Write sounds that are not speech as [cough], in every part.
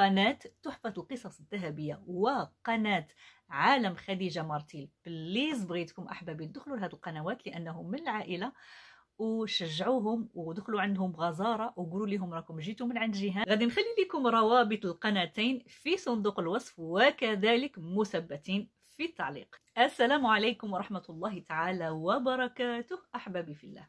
قناة تحفة القصص الذهبية وقناة عالم خديجة مارتيل بليز بغيتكم أحبابي تدخلوا لهذه القنوات لأنهم من العائلة وشجعوهم ودخلوا عندهم غزاره وقولوا لهم راكم جيتوا من عند جيهان غادي نخلي لكم روابط القناتين في صندوق الوصف وكذلك مثبتين في التعليق السلام عليكم ورحمه الله تعالى وبركاته احبابي في الله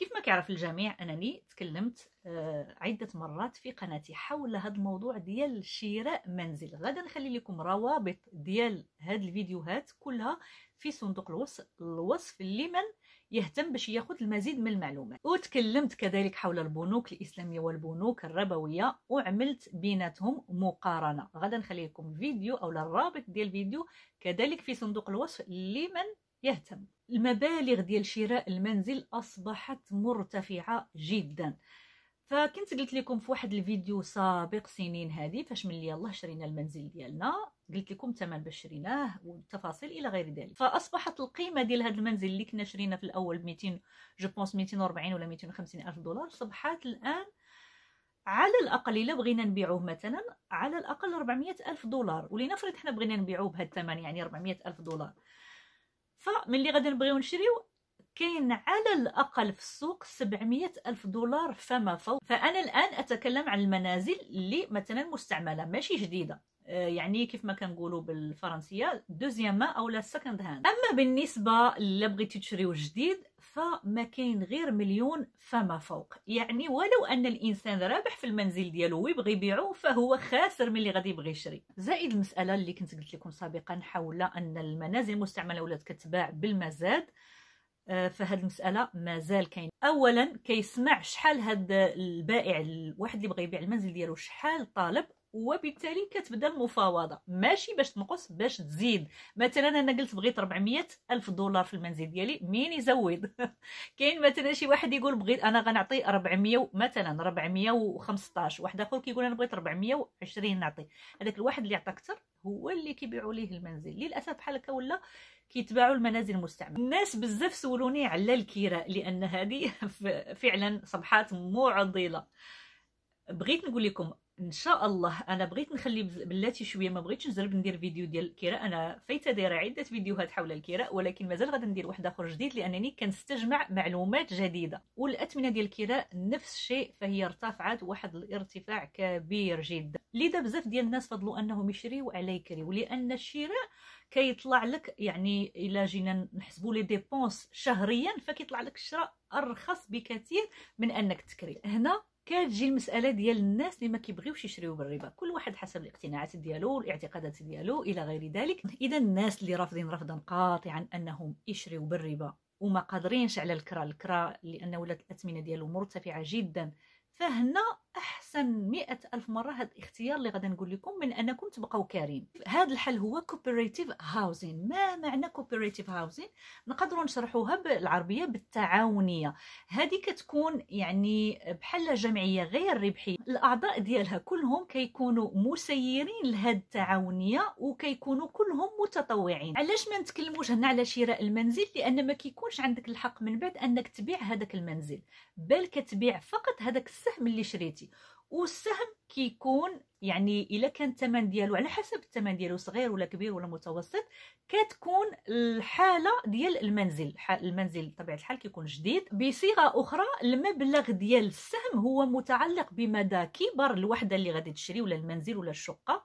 كيف ما كيعرف الجميع انني تكلمت آه، عده مرات في قناتي حول هذا الموضوع ديال شراء منزل غدا نخلي لكم روابط ديال هاد الفيديوهات كلها في صندوق الوصف, الوصف لمن يهتم باش ياخذ المزيد من المعلومات وتكلمت كذلك حول البنوك الاسلاميه والبنوك الربويه وعملت بيناتهم مقارنه غدا نخلي لكم فيديو او الرابط ديال الفيديو كذلك في صندوق الوصف لمن يهتم المبالغ ديال شراء المنزل اصبحت مرتفعه جدا فكنت قلت لكم في واحد الفيديو سابق سنين هذه فاش من يلاه شرينا المنزل ديالنا قلت لكم الثمن باش شريناه والتفاصيل الى غير ذلك فاصبحت القيمه ديال هذا المنزل اللي كنا شرينا في الاول 200 جو بونس 240 ولا 250 الف دولار صبحات الان على الاقل الا بغينا نبيعوه مثلا على الاقل 400 الف دولار ولنفرض حنا بغينا نبيعوه بهذا الثمن يعني 400 الف دولار اللي غادي نبغيو نشريو كاين على الاقل في السوق 700 الف دولار فما فوق فانا الان اتكلم عن المنازل اللي مثلا مستعمله ماشي جديده آه، يعني كيف ما كنقولوا بالفرنسيه دوزيام او لا سكند هاند اما بالنسبه اللي بغيتي تشريو جديد فما كاين غير مليون فما فوق يعني ولو ان الانسان رابح في المنزل ديالو ويبغي يبيعو فهو خاسر من اللي غادي يبغي يشري زائد المساله اللي كنت قلت لكم سابقا حول ان المنازل المستعمله ولات كتباع بالمزاد آه، فهاد المساله مازال كاين اولا كيسمع شحال هاد البائع الواحد اللي بغى يبيع المنزل ديالو شحال طالب وبالتالي كتبدا المفاوضه ماشي باش تنقص باش تزيد مثلا انا قلت بغيت 400 الف دولار في المنزل ديالي مين يزود [laughs] كاين مثلا شي واحد يقول بغيت انا غنعطي 400 مثلا 415 واحد اخر كيقول انا بغيت 420 نعطي هذاك الواحد اللي عطى اكثر هو اللي كيبيعوا ليه المنزل للاسف بحال هكا ولا كيتباعوا المنازل المستعمله الناس بزاف سولوني على الكراء لان هذه [laughs] فعلا صبحات معضله بغيت نقول لكم ان شاء الله انا بغيت نخلي بلاتي شويه ما بغيتش نجرب ندير فيديو ديال الكراء انا فايته دايره عده فيديوهات حول الكراء ولكن مازال غادي ندير واحد اخر جديد لانني كنستجمع معلومات جديده والاثمنه ديال الكراء نفس الشيء فهي ارتفعت واحد الارتفاع كبير جدا لذا بزاف ديال الناس فضلوا انهم يشريوا على يكريوا لان الشراء كيطلع لك يعني الا جينا نحسبوا لي ديبونس شهريا فكيطلع لك الشراء ارخص بكثير من انك تكري هنا كتجي المساله ديال الناس اللي ما كيبغيوش يشريو بالربا كل واحد حسب الاقتناعات ديالو والاعتقادات ديالو الى غير ذلك اذا الناس اللي رافضين رفضا قاطعا انهم يشريو بالربا وما قادرينش على الكرا الكرا لان ولات الاثمنه ديالو مرتفعه جدا فهنا احسن مئة الف مره هذا الاختيار اللي غادي نقول لكم من انكم تبقاو كارين هذا الحل هو كوبريتيف هاوزين ما معنى كوبريتيف هاوزين نقدروا نشرحوها بالعربيه بالتعاونيه هذه كتكون يعني بحال جمعيه غير ربحيه الاعضاء ديالها كلهم كيكونوا مسيرين لهاد التعاونيه وكيكونوا كلهم متطوعين علاش ما نتكلموش هنا على شراء المنزل لان ما كيكونش عندك الحق من بعد انك تبيع هذاك المنزل بل كتبيع فقط هذاك السهم السهم اللي شريتي والسهم كيكون يعني الا كان الثمن ديالو على حسب الثمن ديالو صغير ولا كبير ولا متوسط كتكون الحاله ديال المنزل المنزل بطبيعه الحال كيكون جديد بصيغه اخرى المبلغ ديال السهم هو متعلق بمدى كبر الوحده اللي غادي تشري ولا المنزل ولا الشقه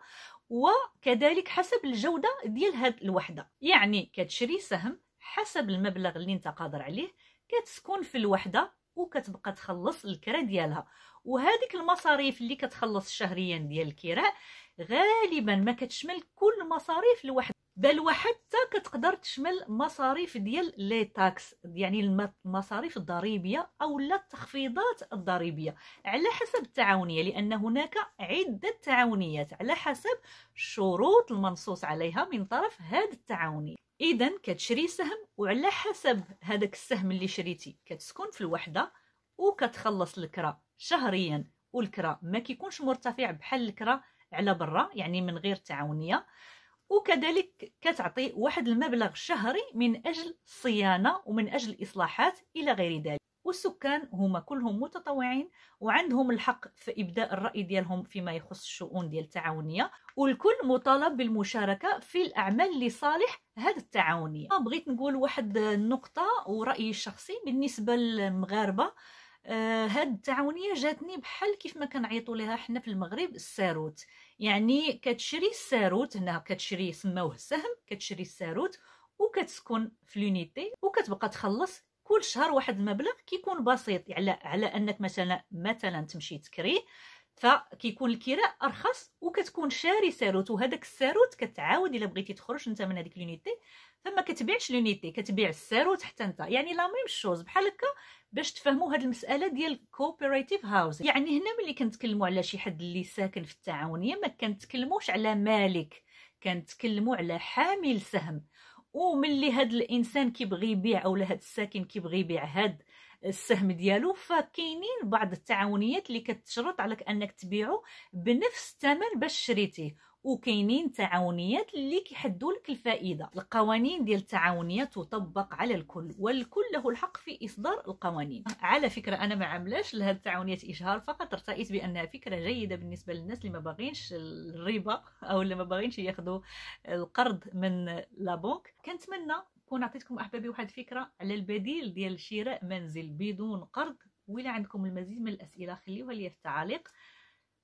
وكذلك حسب الجوده ديال هاد الوحده يعني كتشري سهم حسب المبلغ اللي انت قادر عليه كتسكن في الوحده وكتبقى تخلص الكرا ديالها وهذيك المصاريف اللي كتخلص شهريا ديال الكراء غالبا ما كتشمل كل المصاريف لواحد بل وحتى كتقدر تشمل مصاريف ديال لي تاكس يعني المصاريف الضريبيه او لا التخفيضات الضريبيه على حسب التعاونيه لان هناك عده تعاونيات على حسب الشروط المنصوص عليها من طرف هذه التعاونيه اذا كتشري سهم وعلى حسب هذاك السهم اللي شريتي كتسكن في الوحده وكتخلص الكرا شهريا والكرا ما كيكونش مرتفع بحال الكرا على برا يعني من غير تعاونيه وكذلك كتعطي واحد المبلغ شهري من اجل الصيانه ومن اجل الاصلاحات الى غير ذلك والسكان هما كلهم متطوعين وعندهم الحق في ابداء الراي ديالهم فيما يخص الشؤون ديال التعاونيه والكل مطالب بالمشاركه في الاعمال لصالح هذا التعاونيه أه، بغيت نقول واحد النقطه ورايي الشخصي بالنسبه للمغاربه أه، هاد التعاونيه جاتني بحال كيف ما كنعيطوا لها حنا في المغرب الساروت يعني كتشري الساروت هنا كتشري سماوه السهم كتشري الساروت وكتسكن في لونيتي وكتبقى تخلص كل شهر واحد المبلغ كيكون بسيط على على انك مثلا مثلا تمشي تكري فكيكون الكراء ارخص وكتكون شاري ساروت وهذاك الساروت كتعاود الا بغيتي تخرج انت من هذيك لونيتي فما كتبيعش لونيتي كتبيع الساروت حتى انت يعني لا ميم شوز بحال هكا باش تفهموا هذه المساله ديال كوبيراتيف هاوس يعني هنا ملي كنتكلموا على شي حد اللي ساكن في التعاونيه ما كنتكلموش على مالك كنتكلموا على حامل سهم وملي هذا الانسان كيبغي يبيع اولا هذا الساكن كيبغي يبيع هذا السهم ديالو فكاينين بعض التعاونيات اللي كتشرط عليك انك تبيعو بنفس الثمن باش شريتيه وكاينين تعاونيات اللي كيحدوا لك الفائده القوانين ديال التعاونيات تطبق على الكل والكل له الحق في اصدار القوانين على فكره انا ما عاملاش لهاد التعاونيات اشهار فقط ارتئيت بانها فكره جيده بالنسبه للناس اللي ما باغينش الربا او اللي ما باغينش ياخذوا القرض من بنك كنتمنى كون عطيتكم احبابي واحد الفكره على البديل ديال شراء منزل بدون قرض ولا عندكم المزيد من الاسئله خليوها لي في التعاليق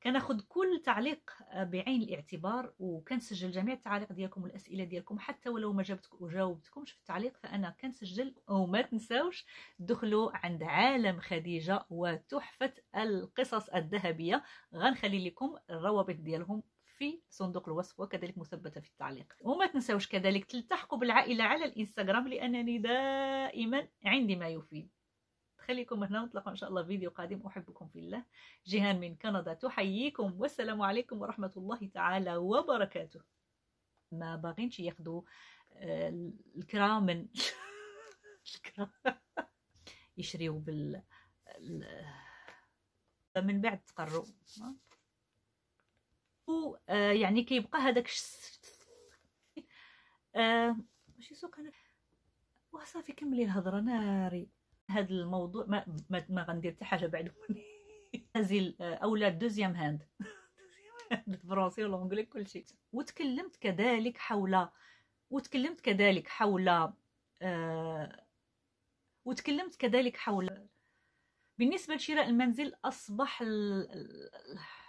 كناخد كل تعليق بعين الاعتبار وكنسجل جميع التعاليق ديالكم والاسئله ديالكم حتى ولو ما جاوبتكمش في التعليق فانا كنسجل وما تنساوش دخلوا عند عالم خديجه وتحفه القصص الذهبيه غنخلي لكم الروابط ديالهم في صندوق الوصف وكذلك مثبتة في التعليق وما تنساوش كذلك تلتحقوا بالعائلة على الإنستغرام لأنني دائما عندي ما يفيد خليكم هنا ونطلقوا إن شاء الله فيديو قادم أحبكم في الله جيهان من كندا تحييكم والسلام عليكم ورحمة الله تعالى وبركاته ما باغينش ياخذوا آه، الكرام من [laughs] الكرام يشريوا بال من بعد تقروا آه، يعني كيبقى هذاك ماشي آه، سوق انا وصافي كملي الهضره ناري هذا الموضوع ما ما, ما غندير حتى حاجه بعد [laughs] هازيل اولا آه، دوزيام هاند [laughs] الفرنسي والانجلي شيء وتكلمت كذلك حول وتكلمت كذلك حول آه وتكلمت كذلك حول بالنسبه لشراء المنزل اصبح ال...